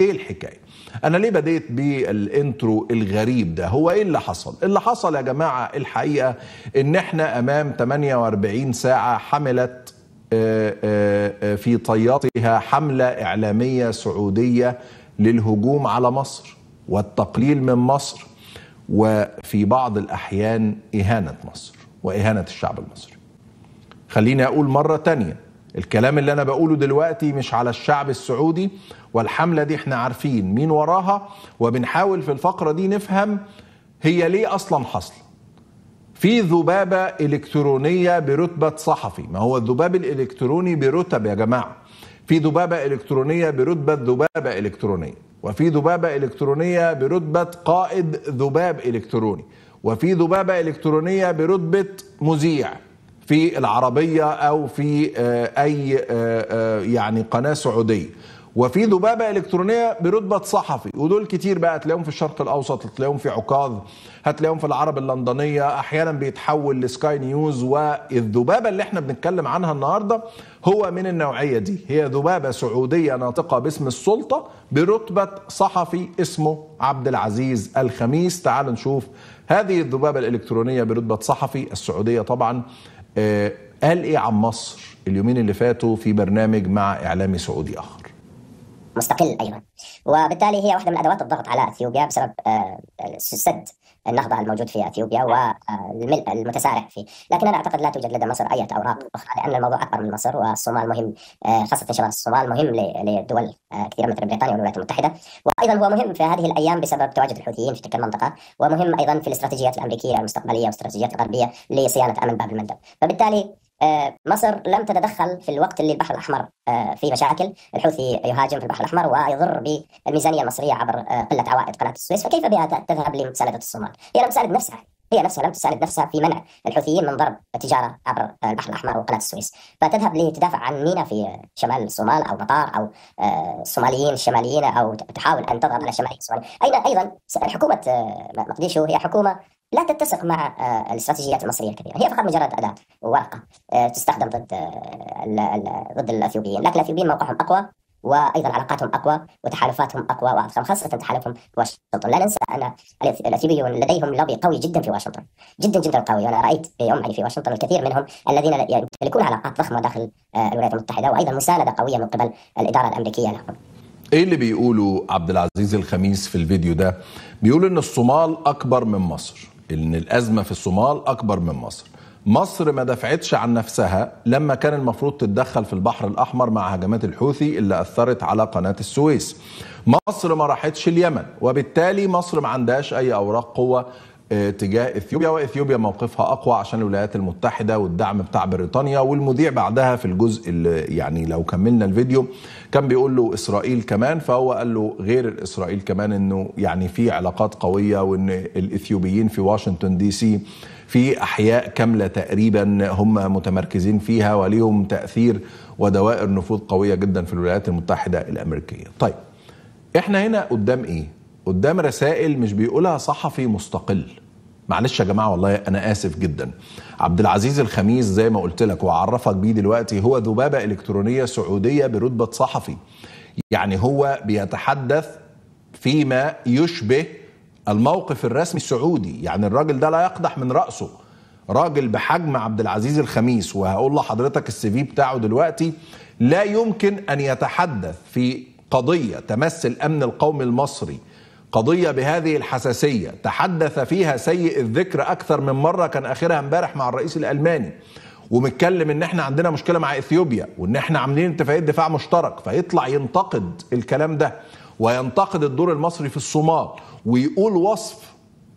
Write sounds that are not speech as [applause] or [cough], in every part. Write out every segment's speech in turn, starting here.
ايه الحكايه انا ليه بديت بالانترو الغريب ده هو ايه اللي حصل اللي حصل يا جماعه الحقيقه ان احنا امام 48 ساعه حملت آه، آه، آه، في طياتها حمله اعلاميه سعوديه للهجوم على مصر والتقليل من مصر وفي بعض الاحيان اهانه مصر واهانه الشعب المصري خليني اقول مره تانيه الكلام اللي انا بقوله دلوقتي مش على الشعب السعودي والحمله دي احنا عارفين مين وراها وبنحاول في الفقره دي نفهم هي ليه اصلا حصل في ذبابه الكترونيه برتبه صحفي ما هو الذباب الالكتروني برتب يا جماعه في ذبابه الكترونيه برتبه ذبابه الكترونيه وفي ذبابه الكترونيه برتبه قائد ذباب الكتروني وفي ذبابه الكترونيه برتبه مذيع في العربية أو في آه، أي آه، آه، يعني قناة سعودية وفي ذبابة إلكترونية برتبة صحفي ودول كتير بقى تلاقيهم في الشرق الأوسط تلاقيهم في عكاظ هتلاقيهم في العرب اللندنية أحيانا بيتحول لسكاي نيوز والذبابة اللي احنا بنتكلم عنها النهاردة هو من النوعية دي هي ذبابة سعودية ناطقة باسم السلطة برتبة صحفي اسمه عبد العزيز الخميس تعالوا نشوف هذه الذبابة الإلكترونية برتبة صحفي السعودية طبعا آه، قال ايه عن مصر اليومين اللي فاتوا في برنامج مع اعلامي سعودي اخر مستقل ايضا وبالتالي هي واحده من ادوات الضغط على اثيوبيا بسبب آه، آه، سد النهضه الموجود في اثيوبيا والملء آه، المتسارع فيه، لكن انا اعتقد لا توجد لدى مصر اي اوراق اخرى لان الموضوع اكبر من مصر والصومال مهم خاصه شمال الصومال مهم لدول كثيره مثل بريطانيا والولايات المتحده، وايضا هو مهم في هذه الايام بسبب تواجد الحوثيين في تلك المنطقه، ومهم ايضا في الاستراتيجيات الامريكيه المستقبليه والاستراتيجيات الغربيه لصيانه امن باب المندب، فبالتالي آه، مصر لم تتدخل في الوقت اللي البحر الاحمر آه، فيه مشاكل، الحوثي يهاجم في البحر الاحمر ويضر بالميزانيه المصريه عبر آه، قله عوائد قناه السويس، فكيف بها تذهب لمسانده الصومال؟ هي لم تساند نفسها، هي نفسها لم تساند نفسها في منع الحوثيين من ضرب التجاره عبر البحر الاحمر وقناه السويس، فتذهب لتدافع عن مينا في شمال الصومال او مطار او الصوماليين الشماليين او تحاول ان تضغط على شمال الصومال، اين ايضا حكومه مقديشو هي حكومه لا تتسق مع آه، الاستراتيجيات المصريه الكبيره هي فقط مجرد اداه ورقه آه، تستخدم ضد آه، ضد الاثيوبيين لكن الاثيوبيين موقعهم اقوى وايضا علاقاتهم اقوى وتحالفاتهم اقوى واضخم خاصه تحالفهم واشنطن، لا ننسى ان الاثيوبيون لديهم لوبي قوي جدا في واشنطن، جدا جدا قوي وانا رايت يوم في واشنطن الكثير منهم الذين يمتلكون علاقات ضخمه داخل الولايات المتحده وايضا مسانده قويه من قبل الاداره الامريكيه لهم. ايه اللي بيقوله عبد العزيز الخميس في الفيديو ده؟ بيقول ان الصومال اكبر من مصر. ان الازمه في الصومال اكبر من مصر مصر ما دفعتش عن نفسها لما كان المفروض تتدخل في البحر الاحمر مع هجمات الحوثي اللي اثرت على قناه السويس مصر ما راحتش اليمن وبالتالي مصر ما عندهاش اي اوراق قوه آه، تجاه اثيوبيا واثيوبيا موقفها اقوى عشان الولايات المتحده والدعم بتاع بريطانيا والمذيع بعدها في الجزء اللي يعني لو كملنا الفيديو كان بيقول له اسرائيل كمان فهو قال له غير اسرائيل كمان انه يعني في علاقات قويه وان الاثيوبيين في واشنطن دي سي في احياء كامله تقريبا هم متمركزين فيها وليهم تاثير ودوائر نفوذ قويه جدا في الولايات المتحده الامريكيه. طيب احنا هنا قدام ايه؟ قدام رسائل مش بيقولها صحفي مستقل معلش يا جماعه والله انا اسف جدا عبد العزيز الخميس زي ما قلت لك وعرفك بيه دلوقتي هو ذبابه الكترونيه سعوديه برتبه صحفي يعني هو بيتحدث فيما يشبه الموقف الرسمي السعودي يعني الراجل ده لا يقدح من رأسه راجل بحجم عبد العزيز الخميس وهقول لحضرتك السي في بتاعه دلوقتي لا يمكن أن يتحدث في قضية تمس الأمن القومي المصري قضية بهذه الحساسية تحدث فيها سيء الذكر أكثر من مرة كان آخرها امبارح مع الرئيس الألماني ومتكلم ان احنا عندنا مشكله مع اثيوبيا وان احنا عاملين اتفاقيه دفاع مشترك فيطلع ينتقد الكلام ده وينتقد الدور المصري في الصومال ويقول وصف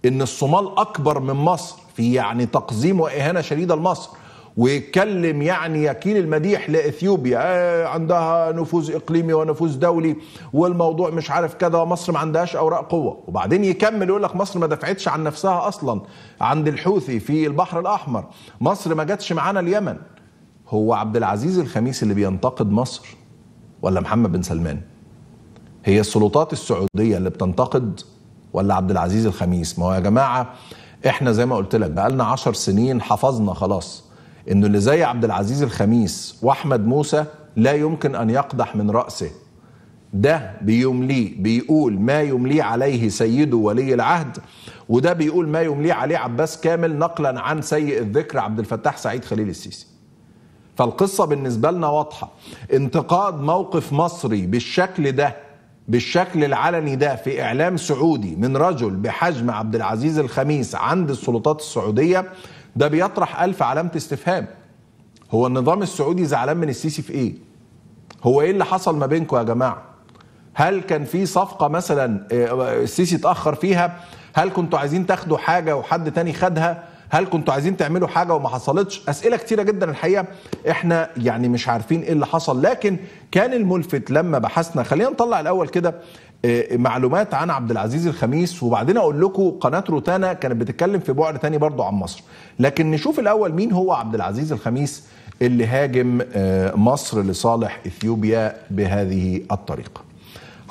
ان الصومال اكبر من مصر في يعني تقزيم واهانه شديده لمصر ويتكلم يعني يكيل المديح لاثيوبيا آه عندها نفوذ اقليمي ونفوذ دولي والموضوع مش عارف كذا ومصر ما عندهاش اوراق قوه وبعدين يكمل يقول لك مصر ما دفعتش عن نفسها اصلا عند الحوثي في البحر الاحمر مصر ما جاتش معانا اليمن هو عبد العزيز الخميس اللي بينتقد مصر ولا محمد بن سلمان هي السلطات السعوديه اللي بتنتقد ولا عبد العزيز الخميس ما هو يا جماعه احنا زي ما قلت لك بقالنا 10 سنين حفظنا خلاص انه اللي زي عبد العزيز الخميس واحمد موسى لا يمكن ان يقدح من راسه ده بيملي بيقول ما يمليه عليه سيده ولي العهد وده بيقول ما يمليه عليه عباس كامل نقلا عن سيء الذكر عبد الفتاح سعيد خليل السيسي فالقصة بالنسبة لنا واضحة انتقاد موقف مصري بالشكل ده بالشكل العلني ده في إعلام سعودي من رجل بحجم عبد العزيز الخميس عند السلطات السعودية ده بيطرح ألف علامة استفهام هو النظام السعودي زعلان من السيسي في إيه؟ هو إيه اللي حصل ما بينكم يا جماعة؟ هل كان في صفقة مثلا آه، آه، السيسي اتأخر فيها؟ هل كنتوا عايزين تاخدوا حاجة وحد تاني خدها؟ هل كنتوا عايزين تعملوا حاجه وما حصلتش اسئله كتيره جدا الحقيقه احنا يعني مش عارفين ايه اللي حصل لكن كان الملفت لما بحثنا خلينا نطلع الاول كده آه، معلومات عن عبد العزيز الخميس وبعدين اقول لكم قناه روتانا كانت بتتكلم في بعد تاني برضه عن مصر لكن نشوف الاول مين هو عبد العزيز الخميس اللي هاجم آه، مصر لصالح اثيوبيا بهذه الطريقه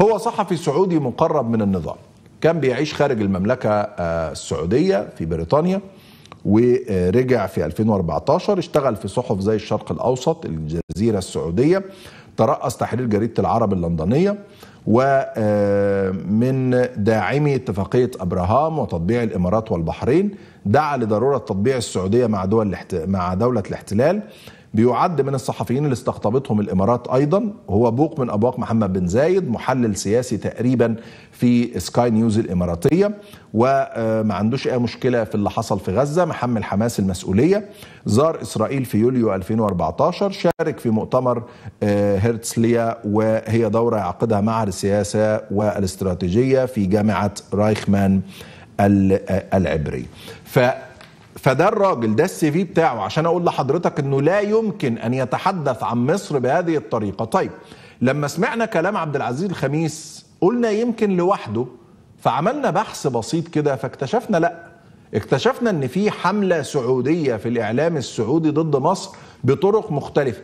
هو صحفي سعودي مقرب من النظام كان بيعيش خارج المملكه آه، السعوديه في بريطانيا ورجع في 2014 اشتغل في صحف زي الشرق الاوسط الجزيره السعوديه ترأس تحرير جريده العرب اللندنيه ومن آه، داعمي اتفاقية أبراهام وتطبيع الإمارات والبحرين دعا لضرورة تطبيع السعودية مع دول مع دولة الاحتلال بيعد من الصحفيين اللي استقطبتهم الامارات ايضا هو بوق من ابواق محمد بن زايد محلل سياسي تقريبا في سكاي نيوز الاماراتيه وما آه، عندوش اي مشكله في اللي حصل في غزه محمل حماس المسؤوليه زار اسرائيل في يوليو 2014 شارك في مؤتمر آه، هرتسليا وهي دوره يعقدها معهد السياسه والاستراتيجيه في جامعه رايخمان آه، العبري ف فده الراجل ده السي في بتاعه عشان اقول لحضرتك انه لا يمكن ان يتحدث عن مصر بهذه الطريقه طيب لما سمعنا كلام عبد العزيز الخميس قلنا يمكن لوحده فعملنا بحث بسيط كده فاكتشفنا لا اكتشفنا ان في حمله سعوديه في الاعلام السعودي ضد مصر بطرق مختلفه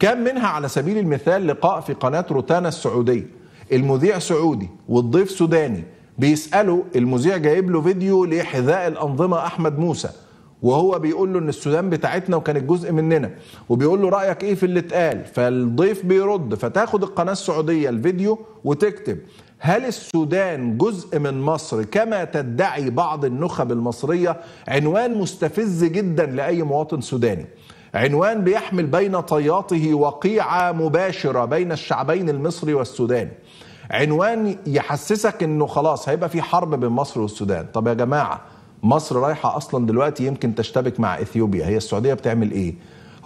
كان منها على سبيل المثال لقاء في قناه روتانا السعوديه المذيع سعودي والضيف سوداني بيسالوا المذيع جايب له فيديو لحذاء الانظمه احمد موسى وهو بيقول له ان السودان بتاعتنا وكانت جزء مننا وبيقول له رايك ايه في اللي اتقال فالضيف بيرد فتاخد القناه السعوديه الفيديو وتكتب هل السودان جزء من مصر كما تدعي بعض النخب المصريه عنوان مستفز جدا لاي مواطن سوداني عنوان بيحمل بين طياته وقيعه مباشره بين الشعبين المصري والسوداني عنوان يحسسك انه خلاص هيبقى في حرب بين مصر والسودان طب يا جماعه مصر رايحه اصلا دلوقتي يمكن تشتبك مع اثيوبيا هي السعوديه بتعمل ايه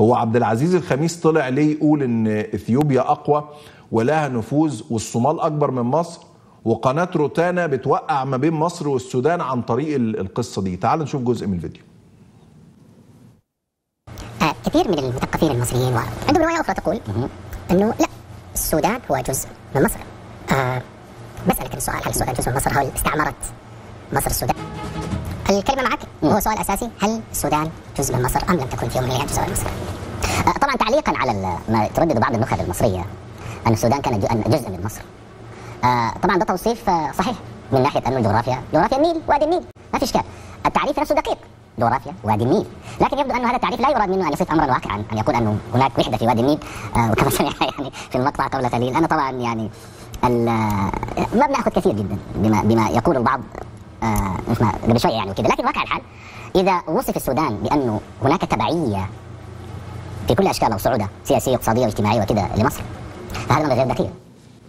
هو عبد العزيز الخميس طلع ليه يقول ان اثيوبيا اقوى ولها نفوذ والصومال اكبر من مصر وقناه روتانا بتوقع ما بين مصر والسودان عن طريق القصه دي تعال نشوف جزء من الفيديو آه، كثير من المثقفين المصريين عندهم روايه اخرى تقول انه لا السودان هو جزء من مصر آه بسالك السؤال هل السودان جزء من مصر هل استعمرت مصر السودان الكلمه معك وهو سؤال اساسي هل السودان جزء من مصر ام لم تكن في يوم من الايام جزء من مصر؟ آه، طبعا تعليقا على ما تردد بعض النخب المصريه ان السودان كان جزءا من مصر. آه، طبعا ده توصيف آه، صحيح من ناحيه انه الجغرافيا جغرافيا النيل وادي النيل ما في اشكال. التعريف نفسه دقيق جغرافيا وادي النيل لكن يبدو أن هذا التعريف لا يراد منه أن يصف أمرا واقعا أن يقول أنه هناك وحدة في وادي النيل وكما [laughs] سمع يعني في المقطع قبل قليل أنا طبعا يعني ما بنأخذ كثير جدا بما, بما يقول البعض آه، مثل ما قبل شويه يعني وكذا لكن واقع الحال اذا وصف السودان بانه هناك تبعيه في كل اشكالها وصعودها سياسيه واقتصاديه واجتماعيه وكذا لمصر فهذا الامر غير ذكي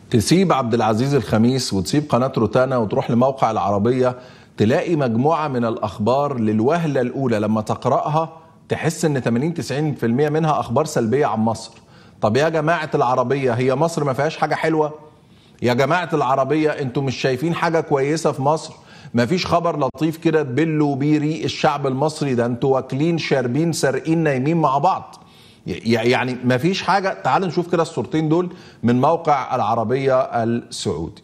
تسيب عبد العزيز الخميس وتسيب قناه روتانا وتروح لموقع العربيه تلاقي مجموعه من الاخبار للوهله الاولى لما تقراها تحس ان 80 90% منها اخبار سلبيه عن مصر طب يا جماعه العربيه هي مصر ما فيهاش حاجه حلوه يا جماعه العربيه انتم مش شايفين حاجه كويسه في مصر ما فيش خبر لطيف كده تبلوا بيه ريق الشعب المصري ده انتوا واكلين شاربين سارقين نايمين مع بعض يعني ما فيش حاجه تعال نشوف كده الصورتين دول من موقع العربيه السعودي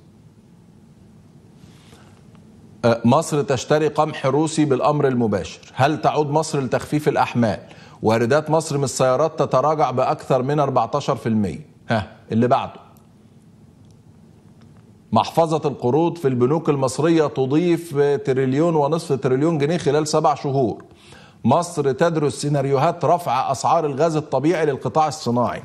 أه، مصر تشتري قمح روسي بالامر المباشر هل تعود مصر لتخفيف الاحمال واردات مصر من السيارات تتراجع باكثر من 14% ها اللي بعده محفظة القروض في البنوك المصرية تضيف تريليون ونصف تريليون جنيه خلال سبع شهور مصر تدرس سيناريوهات رفع أسعار الغاز الطبيعي للقطاع الصناعي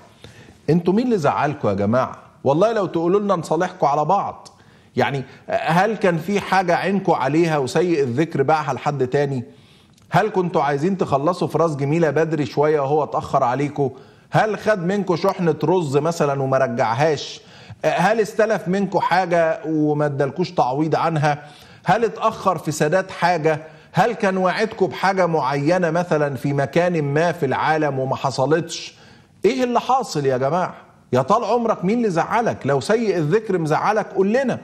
انتوا مين اللي زعلكوا يا جماعة والله لو تقولوا لنا نصالحكوا على بعض يعني هل كان في حاجة عينكوا عليها وسيء الذكر باعها لحد تاني هل كنتوا عايزين تخلصوا في راس جميلة بدري شوية وهو اتأخر عليكم هل خد منكم شحنة رز مثلا وما رجعهاش هل استلف منكم حاجه وما ادالكوش تعويض عنها هل اتاخر في سداد حاجه هل كان وعدكم بحاجه معينه مثلا في مكان ما في العالم وما حصلتش ايه اللي حاصل يا جماعه يا طال عمرك مين اللي زعلك لو سيء الذكر مزعلك قول لنا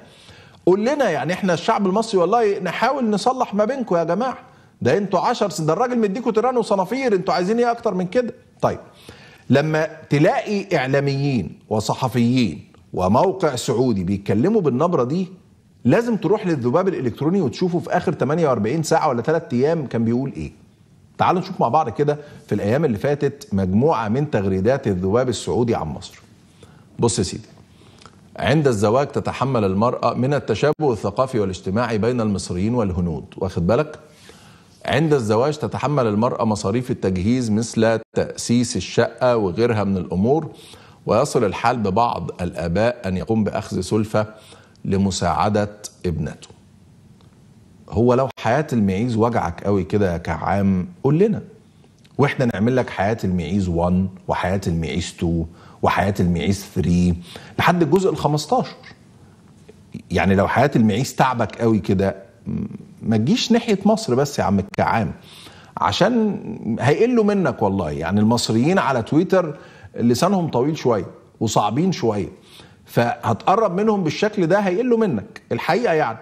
قول لنا يعني احنا الشعب المصري والله نحاول نصلح ما بينكم يا جماعه ده انتوا 10 ده الراجل مديكوا تيران وصنافير انتوا عايزين ايه اكتر من كده طيب لما تلاقي اعلاميين وصحفيين وموقع سعودي بيتكلموا بالنبره دي لازم تروح للذباب الالكتروني وتشوفه في اخر 48 ساعه ولا ثلاث ايام كان بيقول ايه تعالوا نشوف مع بعض كده في الايام اللي فاتت مجموعه من تغريدات الذباب السعودي عن مصر بص يا سيدي عند الزواج تتحمل المرأة من التشابه الثقافي والاجتماعي بين المصريين والهنود واخد بالك عند الزواج تتحمل المرأة مصاريف التجهيز مثل تأسيس الشقة وغيرها من الأمور ويصل الحال ببعض الآباء أن يقوم بأخذ سلفة لمساعدة ابنته هو لو حياة المعيز وجعك قوي كده يا كعام قول لنا واحنا نعمل لك حياة المعيز 1 وحياة المعيز 2 وحياة المعيز 3 لحد الجزء ال 15 يعني لو حياة المعيز تعبك قوي كده ما تجيش ناحية مصر بس يا عم الكعام عشان هيقلوا منك والله يعني المصريين على تويتر لسانهم طويل شويه وصعبين شويه فهتقرب منهم بالشكل ده هيقلوا منك الحقيقه يعني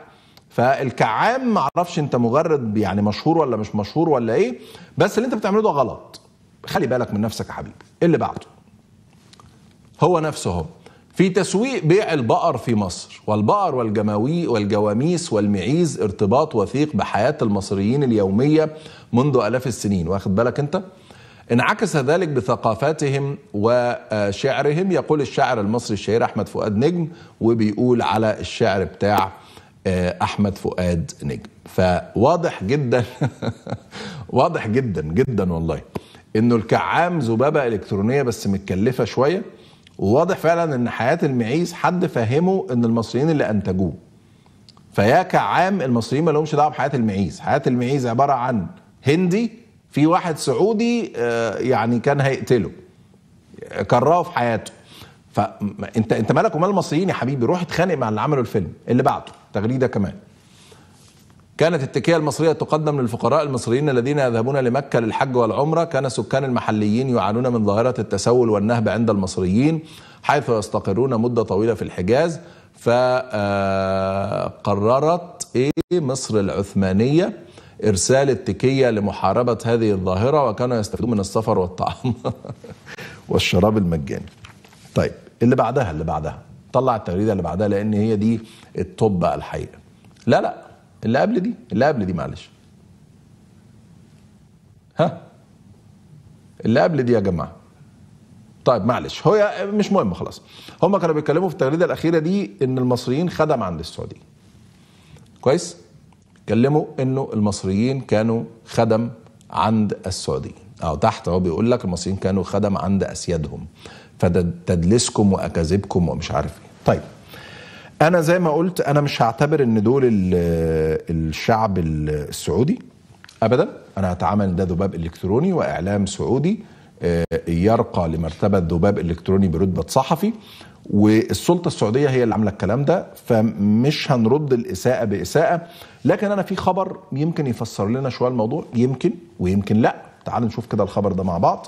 فالكعام معرفش انت مغرد يعني مشهور ولا مش مشهور ولا ايه بس اللي انت بتعمله ده غلط خلي بالك من نفسك يا حبيبي إيه اللي بعده هو نفسه هو في تسويق بيع البقر في مصر والبقر والجماوي والجواميس والمعيز ارتباط وثيق بحياة المصريين اليومية منذ ألاف السنين واخد بالك انت؟ انعكس ذلك بثقافتهم وشعرهم يقول الشاعر المصري الشهير احمد فؤاد نجم وبيقول على الشعر بتاع آه، احمد فؤاد نجم فواضح جدا [laughs] واضح جدا جدا والله انه الكعام ذبابه الكترونيه بس متكلفه شويه وواضح فعلا ان حياه المعيز حد فهمه ان المصريين اللي انتجوه فيا كعام المصريين ما لهمش دعوه بحياه المعيز حياه المعيز عباره عن هندي في واحد سعودي آه، يعني كان هيقتله كرهه في حياته فانت انت مالك ومال المصريين يا حبيبي روح اتخانق مع اللي عملوا الفيلم اللي بعده تغريده كمان كانت التكية المصرية تقدم للفقراء المصريين الذين يذهبون لمكة للحج والعمرة كان سكان المحليين يعانون من ظاهرة التسول والنهب عند المصريين حيث يستقرون مدة طويلة في الحجاز فقررت إيه مصر العثمانية إرسال التكية لمحاربة هذه الظاهرة وكانوا يستفيدون من السفر والطعام [laughs] والشراب المجاني طيب اللي بعدها اللي بعدها طلع التغريدة اللي بعدها لأن هي دي بقى الحقيقة لا لا اللي قبل دي اللي قبل دي معلش ها اللي قبل دي يا جماعه طيب معلش هو مش مهم خلاص هم كانوا بيتكلموا في التغريده الاخيره دي ان المصريين خدم عند السعوديه. كويس اتكلموا انه المصريين كانوا خدم عند السعوديين او آه، تحت هو بيقول لك المصريين كانوا خدم عند اسيادهم فتدلسكم واكاذيبكم ومش عارف ايه طيب انا زي ما قلت انا مش هعتبر ان دول آه، الشعب آه، السعودي ابدا انا هتعامل ده ذباب الكتروني واعلام سعودي يرقى لمرتبه ذباب الكتروني برتبه صحفي والسلطه السعوديه هي اللي عامله الكلام ده فمش هنرد الاساءه باساءه لكن انا في خبر يمكن يفسر لنا شويه الموضوع يمكن ويمكن لا تعال نشوف كده الخبر ده مع بعض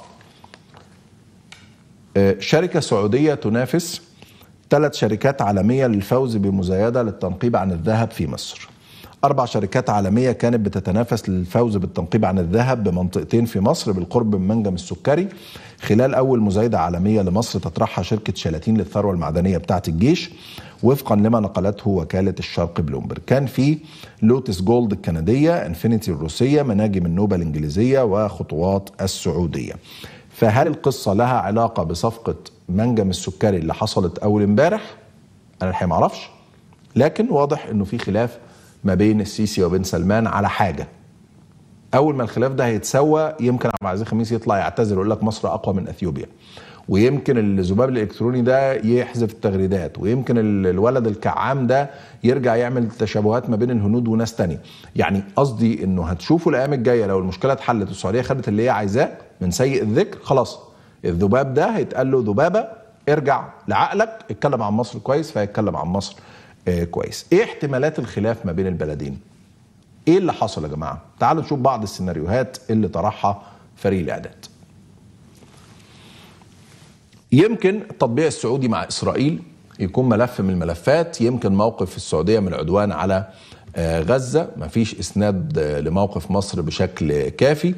آه، شركه سعوديه تنافس ثلاث شركات عالميه للفوز بمزايده للتنقيب عن الذهب في مصر أربع شركات عالمية كانت بتتنافس للفوز بالتنقيب عن الذهب بمنطقتين في مصر بالقرب من منجم السكري خلال أول مزايدة عالمية لمصر تطرحها شركة شلاتين للثروة المعدنية بتاعة الجيش وفقا لما نقلته وكالة الشرق بلومبرج كان في لوتس جولد الكندية انفينيتي الروسية مناجم النوبة الإنجليزية وخطوات السعودية فهل القصة لها علاقة بصفقة منجم السكري اللي حصلت أول امبارح؟ أنا الحقيقة معرفش لكن واضح انه في خلاف ما بين السيسي وبين سلمان على حاجه اول ما الخلاف ده هيتسوى يمكن عبد العزيز خميس يطلع يعتذر ويقول لك مصر اقوى من اثيوبيا ويمكن الذباب الالكتروني ده يحذف التغريدات ويمكن الولد الكعام ده يرجع يعمل تشابهات ما بين الهنود وناس تانية يعني قصدي انه هتشوفوا الايام الجايه لو المشكله اتحلت والسعوديه خدت اللي هي عايزاه من سيء الذكر خلاص الذباب ده هيتقال له ذبابه ارجع لعقلك اتكلم عن مصر كويس فهيتكلم عن مصر آه، كويس ايه احتمالات الخلاف ما بين البلدين ايه اللي حصل يا جماعه تعالوا نشوف بعض السيناريوهات اللي طرحها فريق الاعداد يمكن التطبيع السعودي مع اسرائيل يكون ملف من الملفات يمكن موقف السعوديه من العدوان على آه، غزه مفيش اسناد آه، لموقف مصر بشكل كافي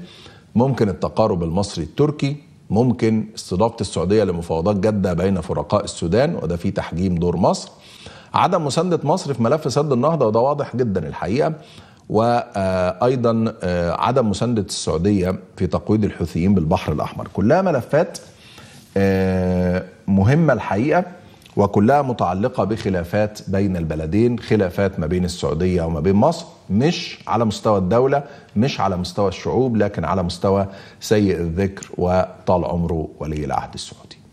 ممكن التقارب المصري التركي ممكن استضافه السعوديه لمفاوضات جاده بين فرقاء السودان وده في تحجيم دور مصر عدم مساندة مصر في ملف سد النهضة وده واضح جدا الحقيقة وأيضا آه، عدم مساندة السعودية في تقويض الحوثيين بالبحر الأحمر كلها ملفات آه، مهمة الحقيقة وكلها متعلقة بخلافات بين البلدين خلافات ما بين السعودية وما بين مصر مش على مستوى الدولة مش على مستوى الشعوب لكن على مستوى سيء الذكر وطال عمره ولي العهد السعودي